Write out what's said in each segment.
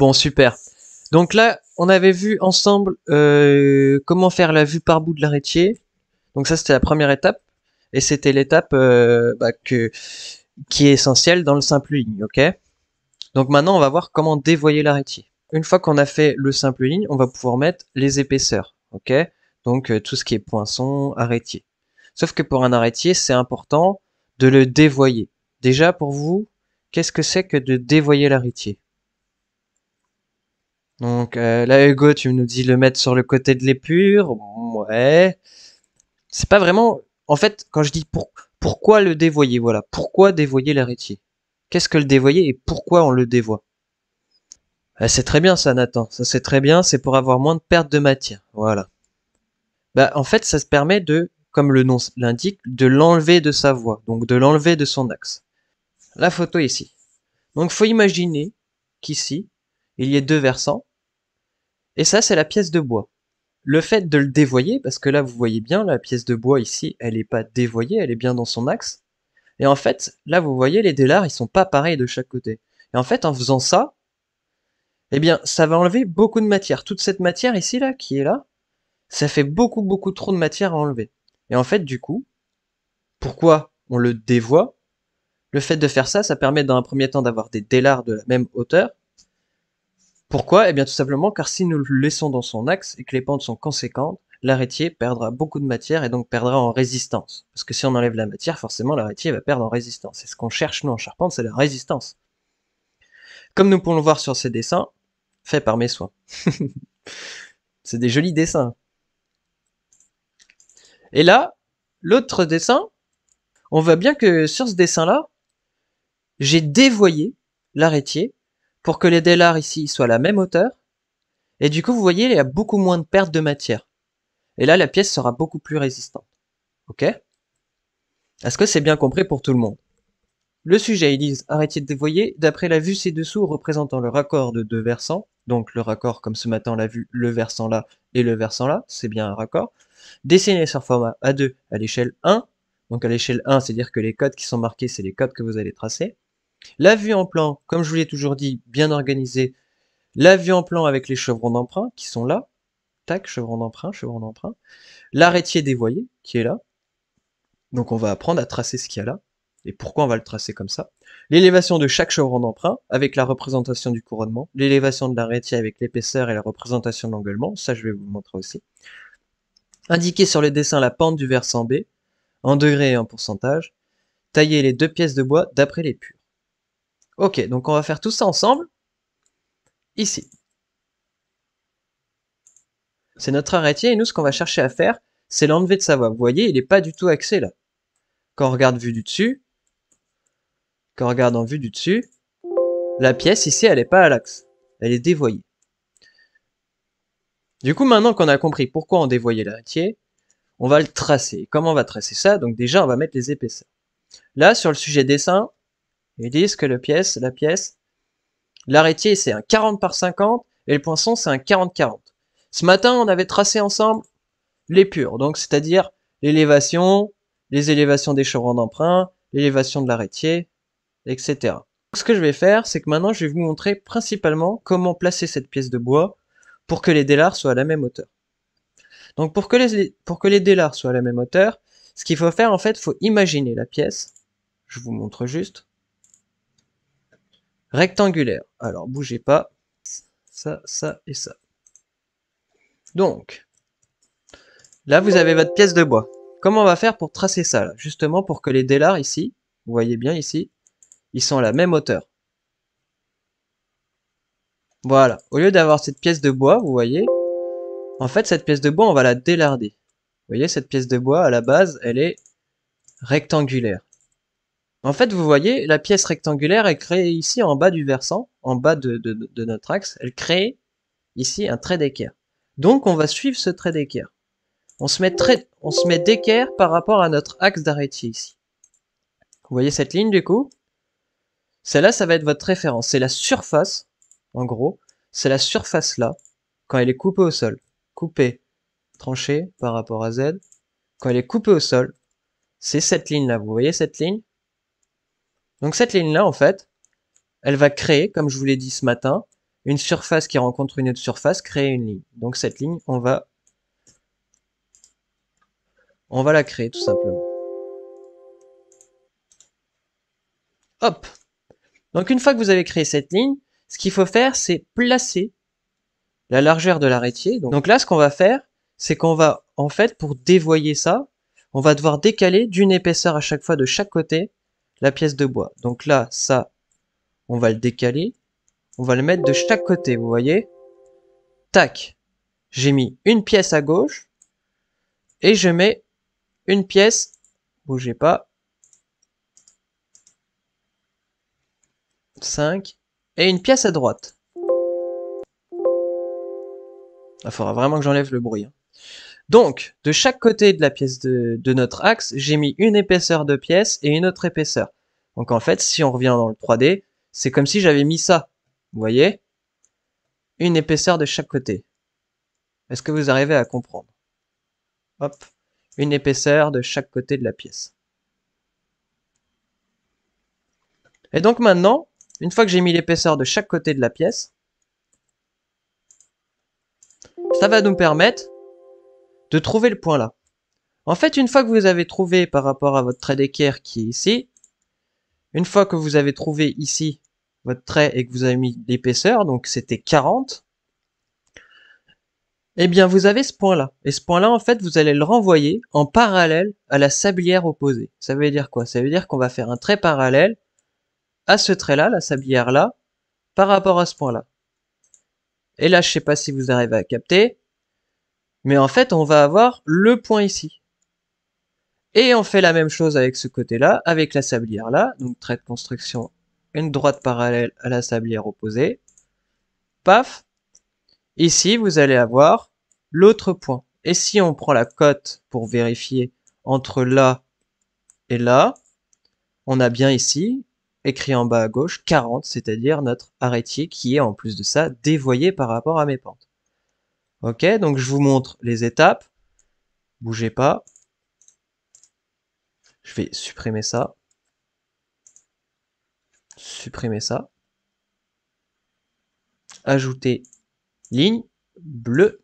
Bon, super. Donc là, on avait vu ensemble euh, comment faire la vue par bout de l'arrêtier. Donc ça, c'était la première étape. Et c'était l'étape euh, bah, qui est essentielle dans le simple ligne, ok Donc maintenant, on va voir comment dévoyer l'arrêtier. Une fois qu'on a fait le simple ligne, on va pouvoir mettre les épaisseurs, ok Donc euh, tout ce qui est poinçon, arrêtier. Sauf que pour un arrêtier, c'est important de le dévoyer. Déjà, pour vous, qu'est-ce que c'est que de dévoyer l'arrêtier donc euh, là, Hugo, tu nous dis le mettre sur le côté de l'épure. Ouais. C'est pas vraiment. En fait, quand je dis pour... pourquoi le dévoyer, voilà. Pourquoi dévoyer l'héritier Qu'est-ce que le dévoyer et pourquoi on le dévoie ah, C'est très bien ça, Nathan. Ça, c'est très bien. C'est pour avoir moins de perte de matière. Voilà. Bah, en fait, ça se permet de, comme le nom l'indique, de l'enlever de sa voix, donc de l'enlever de son axe. La photo ici. Donc, faut imaginer qu'ici, il y ait deux versants et ça, c'est la pièce de bois. Le fait de le dévoyer, parce que là, vous voyez bien, la pièce de bois ici, elle n'est pas dévoyée, elle est bien dans son axe. Et en fait, là, vous voyez, les délars, ils sont pas pareils de chaque côté. Et en fait, en faisant ça, eh bien, ça va enlever beaucoup de matière. Toute cette matière ici, là, qui est là, ça fait beaucoup, beaucoup trop de matière à enlever. Et en fait, du coup, pourquoi on le dévoie Le fait de faire ça, ça permet dans un premier temps d'avoir des délars de la même hauteur, pourquoi Eh bien tout simplement car si nous le laissons dans son axe et que les pentes sont conséquentes, l'arrêtier perdra beaucoup de matière et donc perdra en résistance. Parce que si on enlève la matière, forcément l'arêtier va perdre en résistance. Et ce qu'on cherche nous en charpente, c'est la résistance. Comme nous pouvons le voir sur ces dessins, faits par mes soins. c'est des jolis dessins. Et là, l'autre dessin, on voit bien que sur ce dessin-là, j'ai dévoyé l'arrêtier pour que les délars ici soient à la même hauteur. Et du coup, vous voyez, il y a beaucoup moins de pertes de matière. Et là, la pièce sera beaucoup plus résistante. Ok Est-ce que c'est bien compris pour tout le monde Le sujet, ils disent arrêtez de dévoyer, d'après la vue ci-dessous représentant le raccord de deux versants, donc le raccord comme ce matin on l'a vu, le versant là et le versant là, c'est bien un raccord, dessiné sur format A2 à l'échelle 1, donc à l'échelle 1, c'est-à-dire que les codes qui sont marqués, c'est les codes que vous allez tracer, la vue en plan, comme je vous l'ai toujours dit, bien organisée. La vue en plan avec les chevrons d'emprunt qui sont là. Tac, chevron d'emprunt, chevron d'emprunt. L'arrêtier dévoyé qui est là. Donc on va apprendre à tracer ce qu'il y a là et pourquoi on va le tracer comme ça. L'élévation de chaque chevron d'emprunt avec la représentation du couronnement. L'élévation de l'arrêtier avec l'épaisseur et la représentation de l'engueulement. Ça, je vais vous montrer aussi. Indiquer sur le dessin la pente du versant B en degrés et en pourcentage. Tailler les deux pièces de bois d'après les purs. Ok, donc on va faire tout ça ensemble, ici. C'est notre arrêtier, et nous, ce qu'on va chercher à faire, c'est l'enlever de sa voie. Vous voyez, il n'est pas du tout axé là. Quand on regarde vue du dessus, quand on regarde en vue du dessus, la pièce ici, elle n'est pas à l'axe. Elle est dévoyée. Du coup, maintenant qu'on a compris pourquoi on dévoyait l'arrêtier, on va le tracer. Comment on va tracer ça Donc déjà, on va mettre les épaisseurs. Là, sur le sujet dessin, ils disent que la pièce, la pièce, l'arrêtier c'est un 40 par 50 et le poinçon c'est un 40-40. Ce matin, on avait tracé ensemble les purs, donc c'est-à-dire l'élévation, les élévations des chevrons d'emprunt, l'élévation de l'arrêtier, etc. ce que je vais faire, c'est que maintenant je vais vous montrer principalement comment placer cette pièce de bois pour que les délars soient à la même hauteur. Donc pour que les, pour que les délars soient à la même hauteur, ce qu'il faut faire en fait, faut imaginer la pièce. Je vous montre juste rectangulaire. Alors, bougez pas. Ça, ça et ça. Donc, là, vous avez votre pièce de bois. Comment on va faire pour tracer ça, Justement, pour que les délars, ici, vous voyez bien ici, ils sont à la même hauteur. Voilà. Au lieu d'avoir cette pièce de bois, vous voyez, en fait, cette pièce de bois, on va la délarder. Vous voyez, cette pièce de bois, à la base, elle est rectangulaire. En fait, vous voyez, la pièce rectangulaire est créée ici en bas du versant, en bas de, notre axe. Elle crée ici un trait d'équerre. Donc, on va suivre ce trait d'équerre. On se met, on se met d'équerre par rapport à notre axe d'arrêtier ici. Vous voyez cette ligne du coup Celle-là, ça va être votre référence. C'est la surface, en gros, c'est la surface là, quand elle est coupée au sol. Coupée, tranchée par rapport à Z. Quand elle est coupée au sol, c'est cette ligne là. Vous voyez cette ligne donc cette ligne-là, en fait, elle va créer, comme je vous l'ai dit ce matin, une surface qui rencontre une autre surface, créer une ligne. Donc cette ligne, on va, on va la créer tout simplement. Hop Donc une fois que vous avez créé cette ligne, ce qu'il faut faire, c'est placer la largeur de l'arrêtier. Donc là, ce qu'on va faire, c'est qu'on va, en fait, pour dévoyer ça, on va devoir décaler d'une épaisseur à chaque fois de chaque côté la pièce de bois. Donc là, ça, on va le décaler. On va le mettre de chaque côté, vous voyez Tac J'ai mis une pièce à gauche. Et je mets une pièce... Bougez pas. 5. Et une pièce à droite. Il faudra vraiment que j'enlève le bruit. Hein. Donc, de chaque côté de la pièce de, notre axe, j'ai mis une épaisseur de pièce et une autre épaisseur. Donc en fait, si on revient dans le 3D, c'est comme si j'avais mis ça. Vous voyez Une épaisseur de chaque côté. Est-ce que vous arrivez à comprendre Hop, une épaisseur de chaque côté de la pièce. Et donc maintenant, une fois que j'ai mis l'épaisseur de chaque côté de la pièce, ça va nous permettre de trouver le point là. En fait, une fois que vous avez trouvé par rapport à votre trait d'équerre qui est ici, une fois que vous avez trouvé ici votre trait et que vous avez mis l'épaisseur, donc c'était 40, eh bien vous avez ce point-là. Et ce point-là, en fait, vous allez le renvoyer en parallèle à la sablière opposée. Ça veut dire quoi Ça veut dire qu'on va faire un trait parallèle à ce trait-là, la sablière-là, par rapport à ce point-là. Et là, je sais pas si vous arrivez à capter, mais en fait, on va avoir le point ici. Et on fait la même chose avec ce côté-là, avec la sablière là. Donc trait de construction, une droite parallèle à la sablière opposée. Paf. Ici, vous allez avoir l'autre point. Et si on prend la cote pour vérifier entre là et là, on a bien ici, écrit en bas à gauche, 40, c'est-à-dire notre arrêtier qui est en plus de ça dévoyé par rapport à mes pentes. Ok, donc je vous montre les étapes. Bougez pas. Je vais supprimer ça. Supprimer ça. Ajouter ligne bleue.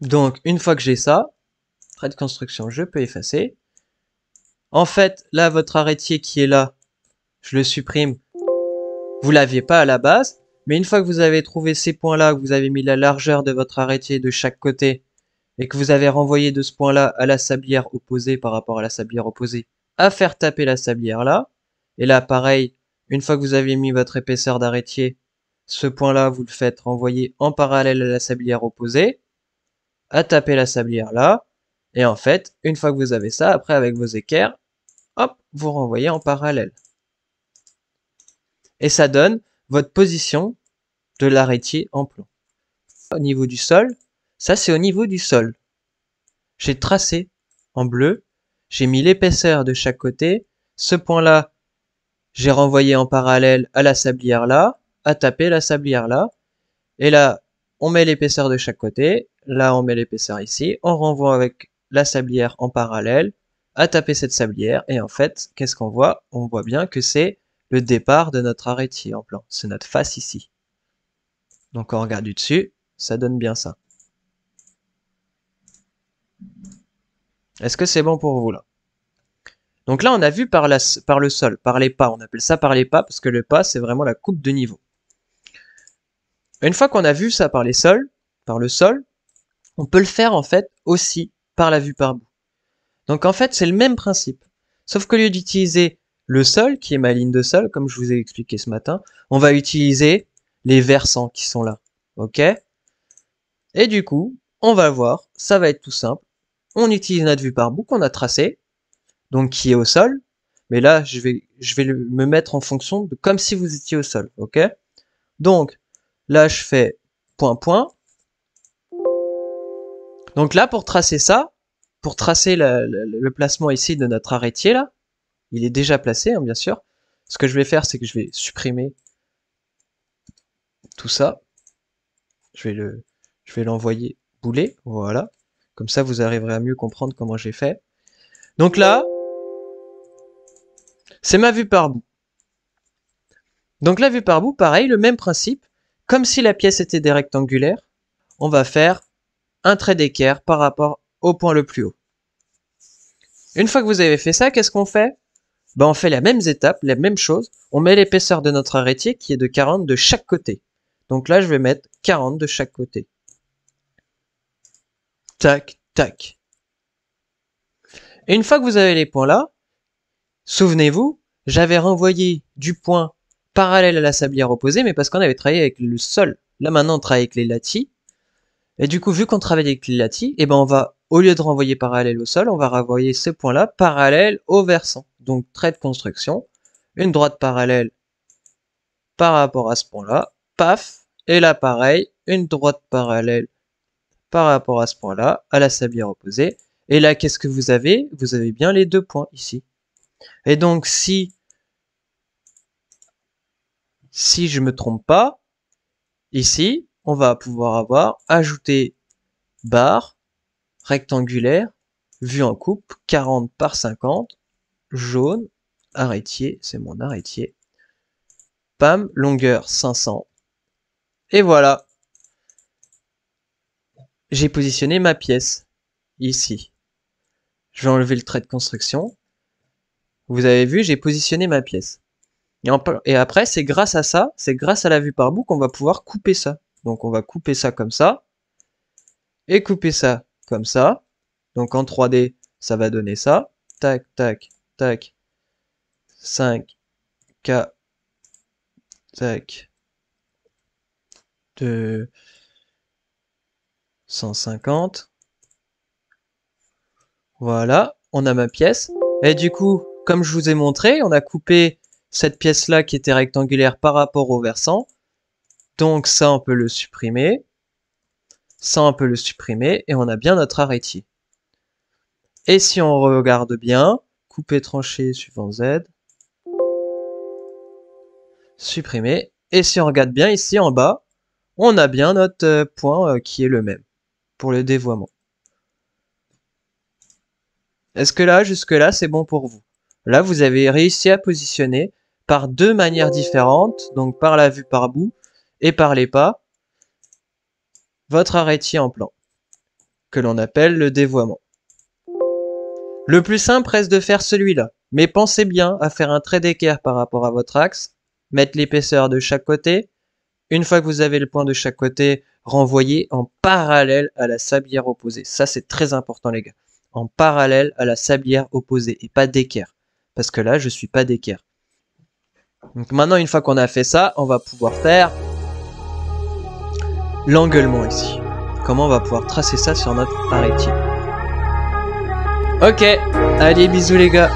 Donc, une fois que j'ai ça, trait de construction, je peux effacer. En fait, là, votre arrêtier qui est là, je le supprime. Vous l'aviez pas à la base, mais une fois que vous avez trouvé ces points-là, que vous avez mis la largeur de votre arrêtier de chaque côté, et que vous avez renvoyé de ce point-là à la sablière opposée par rapport à la sablière opposée, à faire taper la sablière là, et là, pareil, une fois que vous avez mis votre épaisseur d'arrêtier, ce point-là, vous le faites renvoyer en parallèle à la sablière opposée, à taper la sablière là, et en fait, une fois que vous avez ça, après avec vos équerres, hop, vous renvoyez en parallèle. Et ça donne votre position de l'arrêtier en plomb. Au niveau du sol, ça c'est au niveau du sol. J'ai tracé en bleu, j'ai mis l'épaisseur de chaque côté, ce point-là, j'ai renvoyé en parallèle à la sablière là, à taper la sablière là, et là, on met l'épaisseur de chaque côté, là on met l'épaisseur ici, on renvoie avec la sablière en parallèle, à taper cette sablière. Et en fait, qu'est-ce qu'on voit On voit bien que c'est le départ de notre arrêtier en plan. C'est notre face ici. Donc on regarde du dessus, ça donne bien ça. Est-ce que c'est bon pour vous là Donc là on a vu par, la, par le sol, par les pas, on appelle ça par les pas parce que le pas c'est vraiment la coupe de niveau. Une fois qu'on a vu ça par les sols, par le sol, on peut le faire en fait aussi par la vue par bout. Donc en fait, c'est le même principe. Sauf qu'au lieu d'utiliser le sol, qui est ma ligne de sol, comme je vous ai expliqué ce matin, on va utiliser les versants qui sont là. OK Et du coup, on va voir, ça va être tout simple. On utilise notre vue par bout qu'on a tracé, donc qui est au sol. Mais là, je vais, je vais me mettre en fonction de comme si vous étiez au sol. OK Donc, là, je fais point, point. Donc là, pour tracer ça, pour tracer le placement ici de notre arrêtier là, il est déjà placé hein, bien sûr. Ce que je vais faire c'est que je vais supprimer tout ça. Je vais le, je vais l'envoyer bouler, voilà. Comme ça vous arriverez à mieux comprendre comment j'ai fait. Donc là, c'est ma vue par bout. Donc la vue par bout, pareil, le même principe. Comme si la pièce était des rectangulaires, on va faire un trait d'équerre par rapport au point le plus haut. Une fois que vous avez fait ça, qu'est-ce qu'on fait ben, On fait la même étape, la même chose. On met l'épaisseur de notre arrêtier qui est de 40 de chaque côté. Donc là, je vais mettre 40 de chaque côté. Tac, tac. Et une fois que vous avez les points là, souvenez-vous, j'avais renvoyé du point parallèle à la sablière opposée, mais parce qu'on avait travaillé avec le sol. Là maintenant, on travaille avec les lattis. Et du coup, vu qu'on travaille avec les latis, eh ben, on va au lieu de renvoyer parallèle au sol, on va renvoyer ce point là parallèle au versant. Donc trait de construction, une droite parallèle par rapport à ce point-là, paf, et là pareil, une droite parallèle par rapport à ce point-là, à la sablière opposée. Et là, qu'est-ce que vous avez Vous avez bien les deux points ici. Et donc, si, si je ne me trompe pas, ici, on va pouvoir avoir ajouté barre rectangulaire, vue en coupe, 40 par 50, jaune, arrêtier, c'est mon arrêtier. Pam, longueur 500. Et voilà. J'ai positionné ma pièce, ici. Je vais enlever le trait de construction. Vous avez vu, j'ai positionné ma pièce. Et, et après, c'est grâce à ça, c'est grâce à la vue par bout qu'on va pouvoir couper ça. Donc on va couper ça comme ça, et couper ça ça. Donc en 3D, ça va donner ça. Tac, tac, tac. 5, K, tac. De 150. Voilà, on a ma pièce. Et du coup, comme je vous ai montré, on a coupé cette pièce-là qui était rectangulaire par rapport au versant. Donc ça, on peut le supprimer. Ça, on peut le supprimer et on a bien notre arrêtier. Et si on regarde bien, couper, trancher, suivant Z, supprimer. Et si on regarde bien ici en bas, on a bien notre euh, point euh, qui est le même pour le dévoiement. Est-ce que là, jusque-là, c'est bon pour vous Là, vous avez réussi à positionner par deux manières différentes, donc par la vue par bout et par les pas, votre arrêtier en plan, que l'on appelle le dévoiement. Le plus simple reste de faire celui-là, mais pensez bien à faire un trait d'équerre par rapport à votre axe, mettre l'épaisseur de chaque côté, une fois que vous avez le point de chaque côté, renvoyez en parallèle à la sablière opposée. Ça c'est très important les gars, en parallèle à la sablière opposée et pas d'équerre, parce que là je suis pas d'équerre. Donc maintenant une fois qu'on a fait ça, on va pouvoir faire l'engueulement ici. Comment on va pouvoir tracer ça sur notre arrêtier Ok, allez bisous les gars